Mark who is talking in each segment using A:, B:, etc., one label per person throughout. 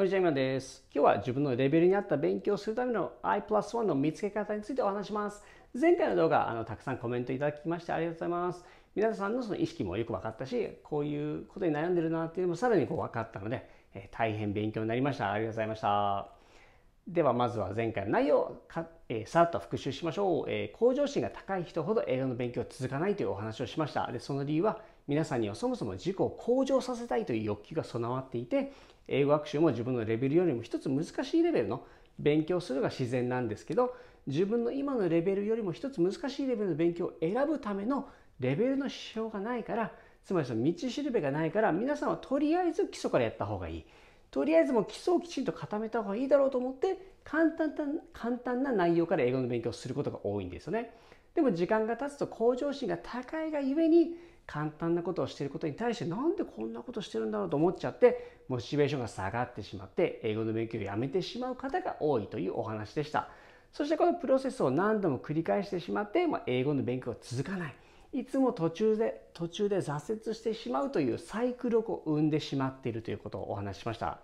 A: こんにちは、今です。今日は自分のレベルに合った勉強をするための i プラス1の見つけ方についてお話します。前回の動画、あのたくさんコメントいただきましてありがとうございます。皆さんのその意識もよく分かったし、こういうことに悩んでるなっていうのもさらにこう分かったので、えー、大変勉強になりました。ありがとうございました。ではまずは前回の内容をか、えー、さらっと復習しましょう、えー、向上心が高い人ほど英語の勉強は続かないというお話をしました。でその理由は皆さんにはそもそも自己を向上させたいという欲求が備わっていて英語学習も自分のレベルよりも一つ難しいレベルの勉強するが自然なんですけど自分の今のレベルよりも一つ難しいレベルの勉強を選ぶためのレベルの指標がないからつまりその道しるべがないから皆さんはとりあえず基礎からやった方がいいとりあえずもう基礎をきちんと固めた方がいいだろうと思って簡単簡単な内容から英語の勉強をすることが多いんですよねでも時間が経つと向上心が高いがゆえに簡単なことをしていることに対してなんでこんなことしてるんだろうと思っちゃってモチベーションが下がってしまって英語の勉強をやめてしまう方が多いというお話でしたそしてこのプロセスを何度も繰り返してしまって、まあ、英語の勉強が続かないいつも途中で途中で挫折してしまうというサイクルを生んでしまっているということをお話ししました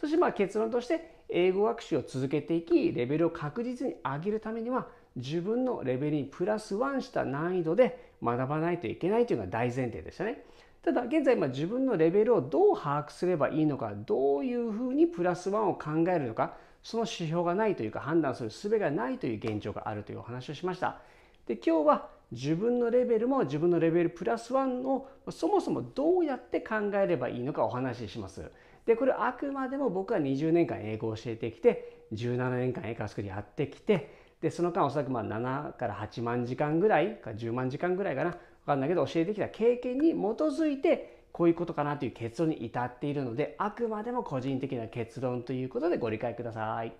A: そしてまあ結論として英語学習を続けていきレベルを確実に上げるためには自分のレベルにプラスワンした難易度で学ばないといけないというのが大前提でしたね。ただ現在、ま自分のレベルをどう把握すればいいのかどういうふうにプラスワンを考えるのかその指標がないというか判断する術がないという現状があるというお話をしました。で今日は自分のレベルも自分のレベルプラスワンをそもそもどうやって考えればいいのかお話しします。でこれあくまでも僕は20年間英語を教えてきて17年間英語スクールやってきてでその間おそらくまあ7から8万時間ぐらいか10万時間ぐらいかな分かんないけど教えてきた経験に基づいてこういうことかなという結論に至っているのであくまでも個人的な結論ということでご理解ください。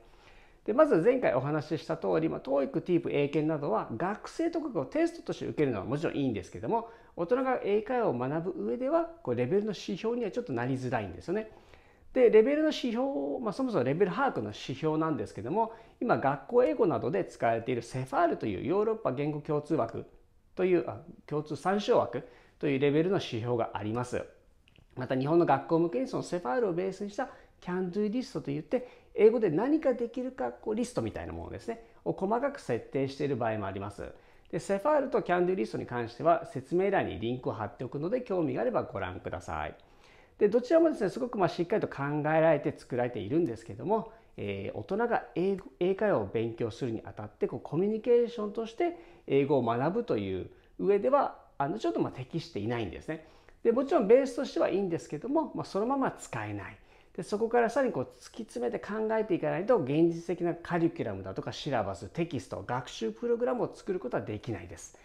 A: でまず前回お話しした通り、まあ、TOEIC、TEEP、英検などは学生とかをテストとして受けるのはもちろんいいんですけども大人が英会話を学ぶ上ではこうレベルの指標にはちょっとなりづらいんですよね。でレベルの指標、まあ、そもそもレベル把握の指標なんですけども今学校英語などで使われているセファールというヨーロッパ言語共通枠というあ共通参照枠というレベルの指標がありますまた日本の学校向けにそのセファールをベースにした CAN DO リストといって英語で何かできるかこうリストみたいなものですねを細かく設定している場合もありますでセファールと CAN DO リストに関しては説明欄にリンクを貼っておくので興味があればご覧くださいでどちらもですねすごくましっかりと考えられて作られているんですけども、えー、大人が英英会話を勉強するにあたってこうコミュニケーションとして英語を学ぶという上ではあのちょっとま適していないんですね。でもちろんベースとしてはいいんですけども、まあ、そのまま使えない。でそこからさらにこう突き詰めて考えていかないと現実的なカリキュラムだとかシラバステキスト学習プログラムを作ることはできないです。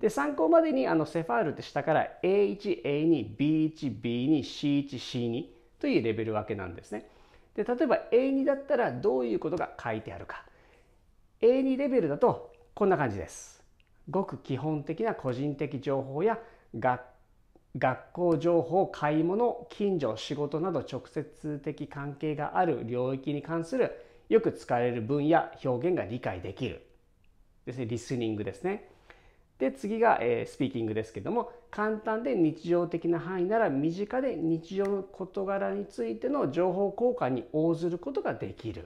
A: で参考までにあのセファールって下から A1A2B1B2C1C2 というレベル分けなんですね。で例えば A2 だったらどういうことが書いてあるか A2 レベルだとこんな感じです。ごく基本的な個人的情報や学学校情報買い物近所仕事など直接的関係がある領域に関するよく使われる分野表現が理解できるですねリスニングですね。で次が、えー、スピーキングですけども簡単で日常的な範囲なら身近で日常の事柄についての情報交換に応ずることができるっ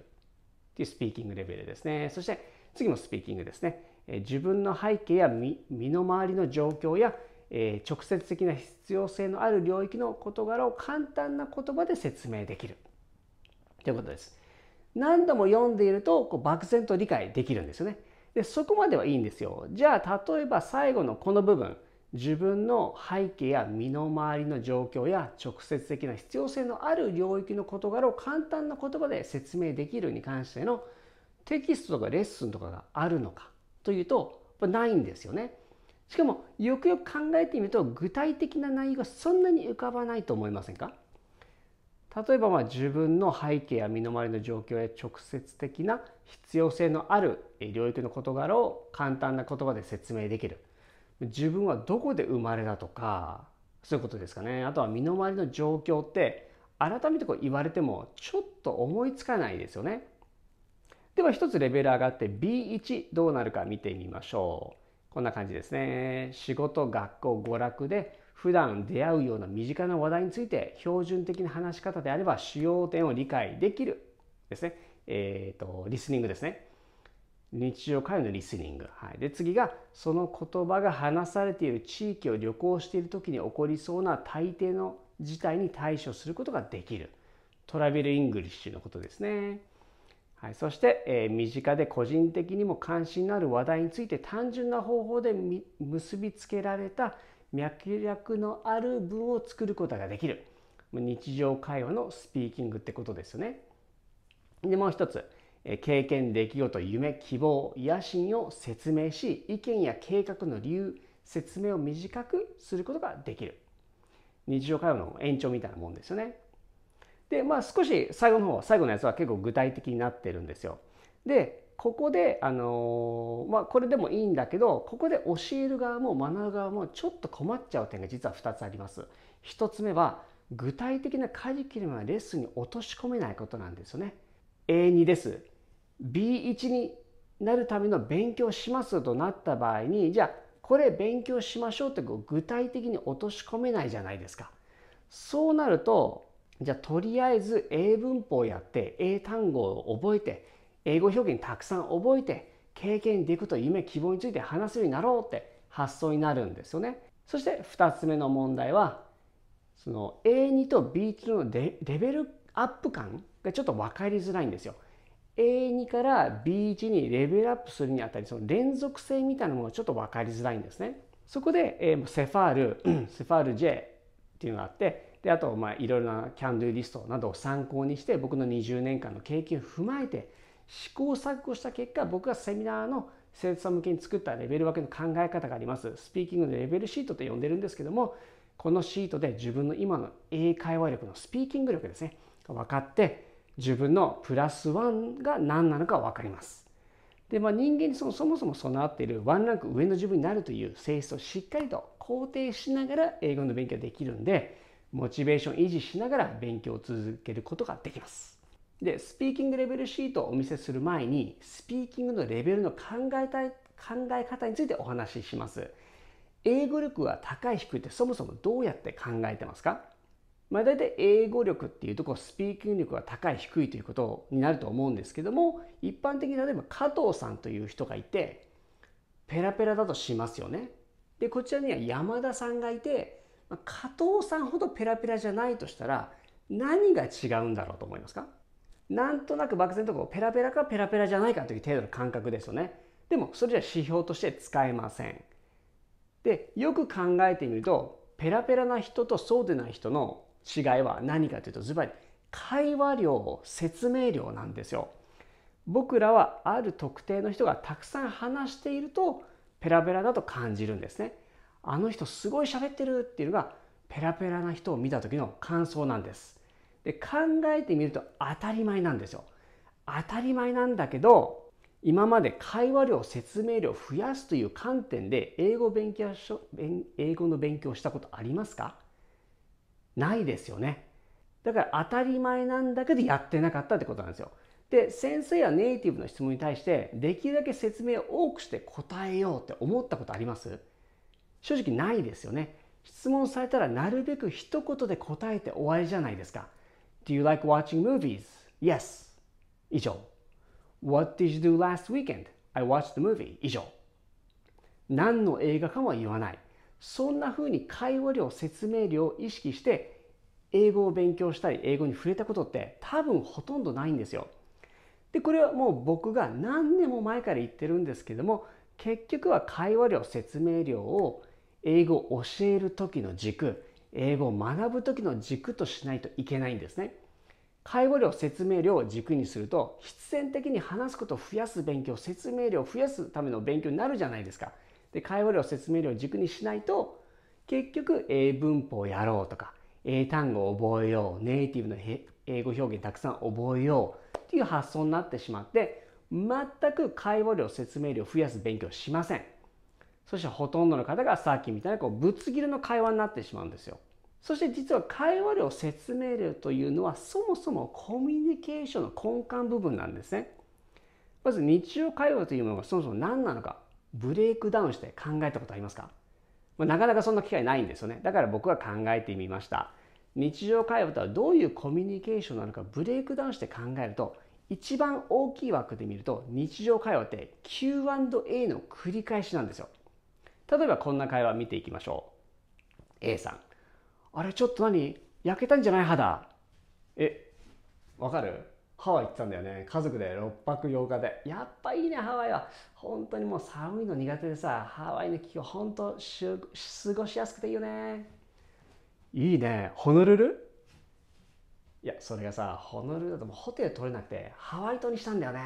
A: ていうスピーキングレベルですねそして次もスピーキングですね、えー、自分の背景や身の回りの状況や、えー、直接的な必要性のある領域の事柄を簡単な言葉で説明できるということです何度も読んでいるとこう漠然と理解できるんですよねでそこまではいいんですよじゃあ例えば最後のこの部分自分の背景や身の回りの状況や直接的な必要性のある領域の事柄を簡単な言葉で説明できるに関してのテキストとかレッスンとかがあるのかというとないんですよね。しかもよくよく考えてみると具体的な内容がそんなに浮かばないと思いませんか例えばまあ自分の背景や身の回りの状況へ直接的な必要性のある領域の事柄を簡単な言葉で説明できる自分はどこで生まれたとかそういうことですかねあとは身の回りの状況って改めてこう言われてもちょっと思いつかないですよねでは一つレベル上がって B1 どうなるか見てみましょうこんな感じですね仕事学校娯楽で普段出会うような身近な話題について標準的な話し方であれば主要点を理解できるですね。えっ、ー、と、リスニングですね。日常会話のリスニング。はい、で次がその言葉が話されている地域を旅行している時に起こりそうな大抵の事態に対処することができる。トラベルイングリッシュのことですね。はい、そして、えー、身近で個人的にも関心のある話題について単純な方法で結びつけられた脈略のある文を作ることができる日常会話のスピーキングってことですよね。でもう一つ経験出来事夢希望野心を説明し意見や計画の理由説明を短くすることができる日常会話の延長みたいなもんですよねでまあ少し最後の方最後のやつは結構具体的になってるんですよでここで、あのまあ、これでもいいんだけどここで教える側も学ぶ側もちょっと困っちゃう点が実は2つあります。1つ目は具体的なカリキュラムはレッスンに落とし込めないことなんですよね。A2 です。B1 になるための勉強しますとなった場合にじゃあこれ勉強しましょうって具体的に落とし込めないじゃないですか。そうなるとじゃあとりあえず英文法やって英単語を覚えて英語表現たくさん覚えて経験でいくと夢希望について話すようになろうって発想になるんですよね。そして2つ目の問題はその A2 と B2 のレベルアップ感がちょっと分かりづらいんですよ。A2 から B1 にレベルアップするにあたりその連続性みたいなものがちょっと分かりづらいんですね。そこで、えー、セファール、セファール J っていうのがあってであとまあいろいろなキャンドゥリストなどを参考にして僕の20年間の経験を踏まえて試行錯誤した結果僕がセミナーの生徒さん向けに作ったレベル分けの考え方がありますスピーキングのレベルシートと呼んでるんですけどもこのシートで自分の今の英会話力のスピーキング力ですね分かって自分のプラスワンが何なのか分かりますで、まあ、人間にそのそもそも備わっているワンランク上の自分になるという性質をしっかりと肯定しながら英語の勉強できるんでモチベーション維持しながら勉強を続けることができます。で、スピーキングレベルシートをお見せする前に、スピーキングのレベルの考えたい、考え方についてお話しします。英語力は高い低いってそもそもどうやって考えてますかまあ、大体英語力っていうとこスピーキング力が高い低いということになると思うんですけども一般的に例えば加藤さんという人がいてペラペラだとしますよね。でこちらには山田さんがいて加藤さんほどペラペラじゃないとしたら何が違うんだろうと思いますかなんとなく漠然とこうペラペラかペラペラじゃないかという程度の感覚ですよね。でもそれじゃ指標として使えません。でよく考えてみるとペラペラな人とそうでない人の違いは何かというとズバリ会話量説明量なんですよ。僕らはある特定の人がたくさん話しているとペラペラだと感じるんですね。あの人すごい喋ってるっていうのがペラペラな人を見た時の感想なんです。で考えてみると当たり前なんですよ。当たり前なんだけど今まで会話量説明量を増やすという観点で英語勉強英語の勉強したことありますかないですよね。だから当たり前なんだけどやってなかったってことなんですよ。で先生やネイティブの質問に対してできるだけ説明を多くして答えようって思ったことあります正直ないですよね。質問されたらなるべく一言で答えて終わりじゃないですか。Do you like watching movies? Yes. 以上。What did you do last weekend? I watched the movie. 以上。何の映画かも言わない。そんな風に会話量、説明量を意識して英語を勉強したり、英語に触れたことって多分ほとんどないんですよ。で、これはもう僕が何年も前から言ってるんですけども、結局は会話量、説明量を英語を教える時の軸、英語を学ぶ時の軸としないといけないんですね。介護料説明料を軸にすると必然的に話すことを増やす勉強説明量を増やすための勉強になるじゃないですか。で介護料説明量を軸にしないと結局英文法をやろうとか英単語を覚えようネイティブの英語表現たくさん覚えようっていう発想になってしまって全く介護料説明量を増やす勉強しません。そしてほとんどの方がさっきみたいなこうぶつ切りの会話になってしまうんですよ。そして実は会話量説明量というのはそもそもコミュニケーションの根幹部分なんですね。まず日常会話というものがそもそも何なのかブレイクダウンして考えたことありますか、まあ、なかなかそんな機会ないんですよね。だから僕は考えてみました。日常会話とはどういうコミュニケーションなのかブレイクダウンして考えると一番大きい枠で見ると日常会話って Q&A の繰り返しなんですよ。例えばこんな会話を見ていきましょう。A さん。あれちょっと何焼けたんじゃない肌えわかるハワイ行ってたんだよね家族で6泊8日でやっぱいいねハワイは本当にもう寒いの苦手でさハワイの気候本当し過ごしやすくていいよねいいねホノルルいやそれがさホノルルだともうホテル取れなくてハワイ島にしたんだよね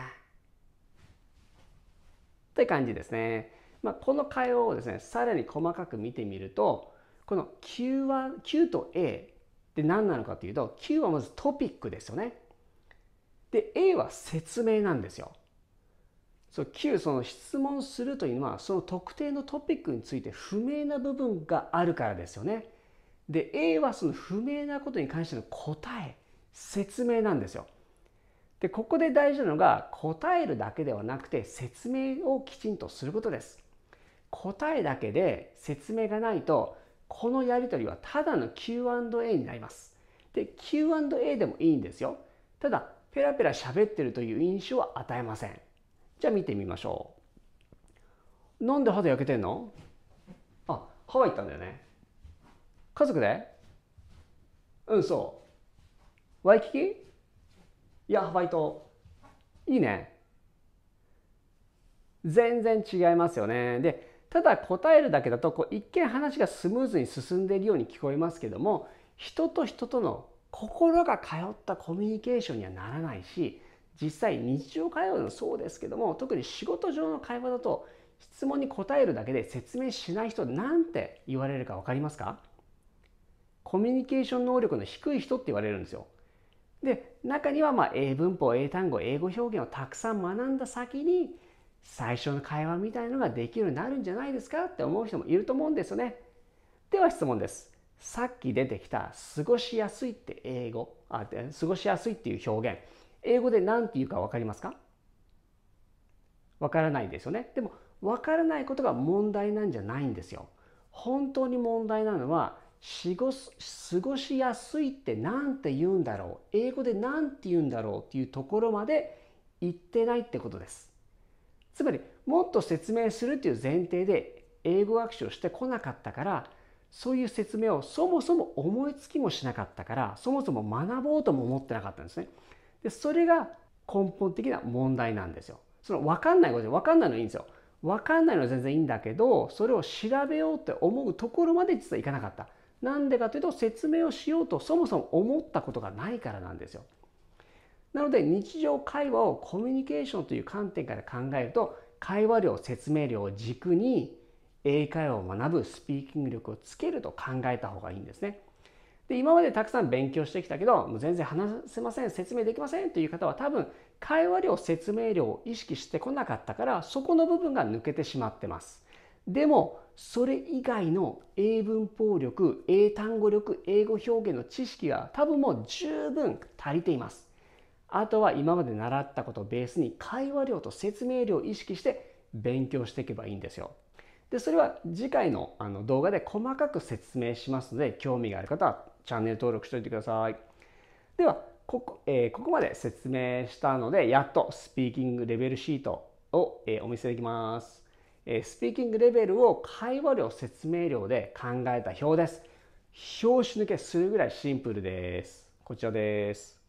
A: って感じですね、まあ、この会話をですねさらに細かく見てみるとこの Q は Q と A で何なのかというと Q はまずトピックですよね。で A は説明なんですよ。そ Q その質問するというのはその特定のトピックについて不明な部分があるからですよね。で A はその不明なことに関しての答え説明なんですよ。でここで大事なのが答えるだけではなくて説明をきちんとすることです。答えだけで説明がないとこのやり取りはただの Q&A になります。で、Q&A でもいいんですよ。ただ、ペラペラ喋ってるという印象は与えません。じゃあ見てみましょう。なんで肌焼けてんのあ、ハワイ行ったんだよね。家族でうん、そう。ワイキキいや、ハワイ島。いいね。全然違いますよね。で、ただ答えるだけだとこう一見話がスムーズに進んでいるように聞こえますけども人と人との心が通ったコミュニケーションにはならないし実際日常会話でもそうですけども特に仕事上の会話だと質問に答えるだけで説明しない人なんて言われるか分かりますかコミュニケーション能力の低い人って言われるんですよ。で中にはまあ英文法英単語英語表現をたくさん学んだ先に最初の会話みたいのができるようになるんじゃないですかって思う人もいると思うんですよね。では質問です。さっき出てきた過ごしやすいって英語、あ過ごしやすいっていう表現、英語で何て言うか分かりますか分からないですよね。でも分からないことが問題なんじゃないんですよ。本当に問題なのは過ごしやすいって何て言うんだろう英語で何て言うんだろうっていうところまで言ってないってことです。つまりもっと説明するという前提で英語学習をしてこなかったからそういう説明をそもそも思いつきもしなかったからそもそも学ぼうとも思ってなかったんですね。でそれが根本的な問題なんですよ。その分かんないことで分かんないのはいいんですよ。分かんないのは全然いいんだけどそれを調べようって思うところまで実はいかなかった。なんでかというと説明をしようとそもそも思ったことがないからなんですよ。なので日常会話をコミュニケーションという観点から考えると会話量説明量を軸に英会話を学ぶスピーキング力をつけると考えた方がいいんですね。で今までたくさん勉強してきたけどもう全然話せません説明できませんという方は多分会話量説明量を意識してこなかったからそこの部分が抜けてしまってます。でもそれ以外の英文法力英単語力英語表現の知識が多分もう十分足りています。あとは今まで習ったことをベースに会話量と説明量を意識して勉強していけばいいんですよ。でそれは次回のあの動画で細かく説明しますので興味がある方はチャンネル登録しておいてください。ではここ,、えー、ここまで説明したのでやっとスピーキングレベルシートを、えー、お見せできます、えー、スピーキングレベルを会話量説明量で考えた表です。表紙抜けするぐらいシンプルです。こちらです。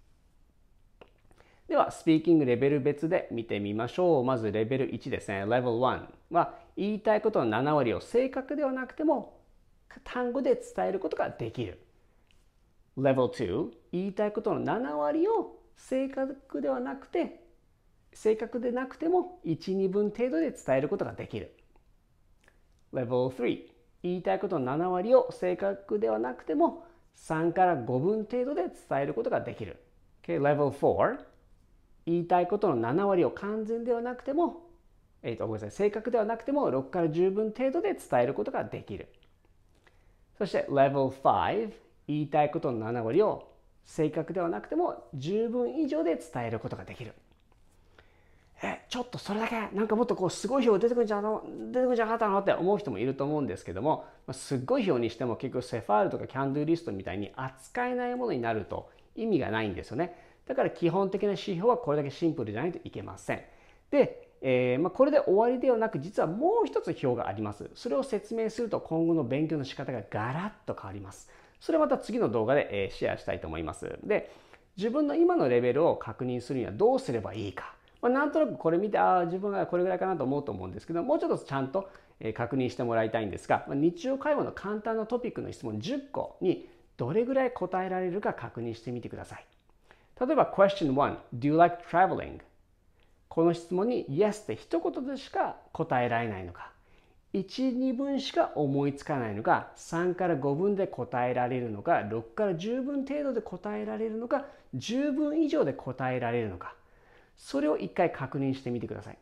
A: では、スピーキングレベル別で見てみましょう。まずレベル1ですね。レベル1は言いたいことの7割を正確ではなくても単語で伝えることができる。レベル2言いたいことの7割を正確ではなくて正確でなくても12分程度で伝えることができる。レベル3言いたいことの7割を正確ではなくても3から5分程度で伝えることができる。Okay, level 4言いたいことの7割を完全ではなくても、えーと、ごめんなさい正確ではなくても6から10分程度で伝えることができるそして Level 5言いたいことの7割を正確ではなくても10分以上で伝えることができるえちょっとそれだけなんかもっとこうすごい表出てくるんじゃの出てくんじゃなかったのって思う人もいると思うんですけども、すっごい表にしても結局セファールとかキャンドゥリストみたいに扱えないものになると意味がないんですよね。だから基本的な指標はこれだけシンプルじゃないといけません。で、えー、まあ、これで終わりではなく実はもう一つ表があります。それを説明すると今後の勉強の仕方がガラッと変わります。それまた次の動画で、えシェアしたいと思います。で、自分の今のレベルを確認するにはどうすればいいか。まあ、なんとなくこれ見て、ああ、自分がこれぐらいかなと思うと思うんですけど、もうちょっとちゃんと確認してもらいたいんですが、まあ、日常会話の簡単なトピックの質問10個にどれぐらい答えられるか確認してみてください。例えば Question one, Do you like traveling? この質問に Yes って一言でしか答えられないのか12分しか思いつかないのか、3から5分で答えられるのか6から10分程度で答えられるのか10分以上で答えられるのかそれを1回確認してみてください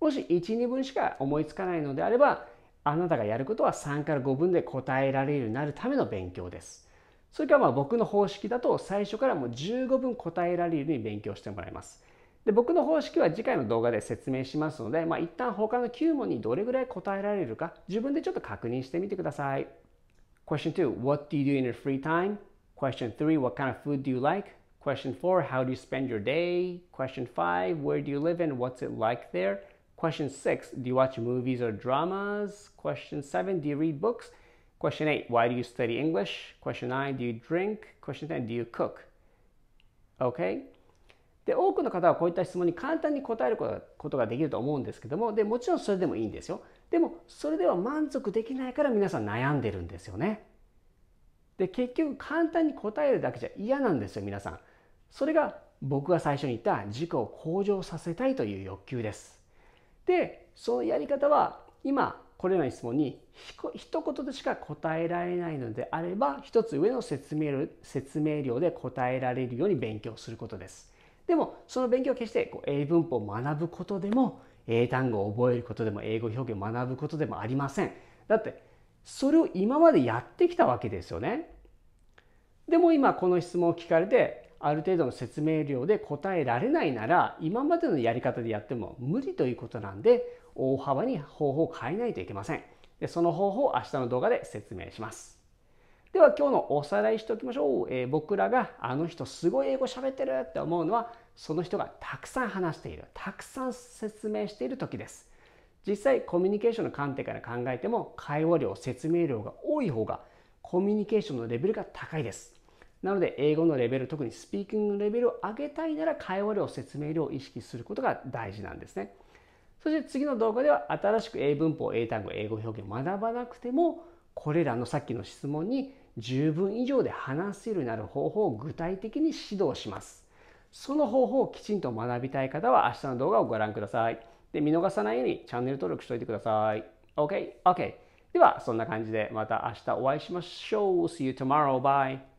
A: もし12分しか思いつかないのであればあなたがやることは3から5分で答えられるようになるための勉強ですそれからまあ僕の方式だと最初からもう15分答えられるように勉強してもらいます。で僕の方式は次回の動画で説明しますので、まあ、一旦他の9問にどれぐらい答えられるか自分でちょっと確認してみてください。Question 2 What do you do in your free time? Question 3 What kind of food do you like? Question 4 How do you spend your day? Question 5 Where do you live and what's it like there? Question 6 Do you watch movies or dramas? Question 7 Do you read books? Question 8, why do you study English? Question 9, do you drink? Question 10, do you cook? Okay? で多くの方はこういった質問に簡単に答えることができると思うんですけどもでもちろんそれでもいいんですよでもそれでは満足できないから皆さん悩んでるんですよねで結局簡単に答えるだけじゃ嫌なんですよ皆さんそれが僕が最初に言った自己を向上させたいという欲求ですでそのやり方は今これらの質問に一言でしか答えられないのであれば一つ上の説明説明量で答えられるように勉強することです。でもその勉強は決してこう英文法を学ぶことでも英単語を覚えることでも英語表現を学ぶことでもありません。だってそれを今までやってきたわけですよね。でも今この質問を聞かれてある程度の説明量で答えられないなら今までのやり方でやっても無理ということなんで大幅に方法を変えないといけませんでその方法を明日の動画で説明しますでは今日のおさらいしておきましょう、えー、僕らがあの人すごい英語喋ってるって思うのはその人がたくさん話しているたくさん説明している時です実際コミュニケーションの観点から考えても会話量説明量が多い方がコミュニケーションのレベルが高いですなので英語のレベル特にスピーキングのレベルを上げたいなら会話量説明量を意識することが大事なんですねそして次の動画では新しく英文法英単語英語表現を学ばなくてもこれらのさっきの質問に十分以上で話せるようになる方法を具体的に指導しますその方法をきちんと学びたい方は明日の動画をご覧くださいで見逃さないようにチャンネル登録しておいてください OK? OK ではそんな感じでまた明日お会いしましょう See you tomorrow bye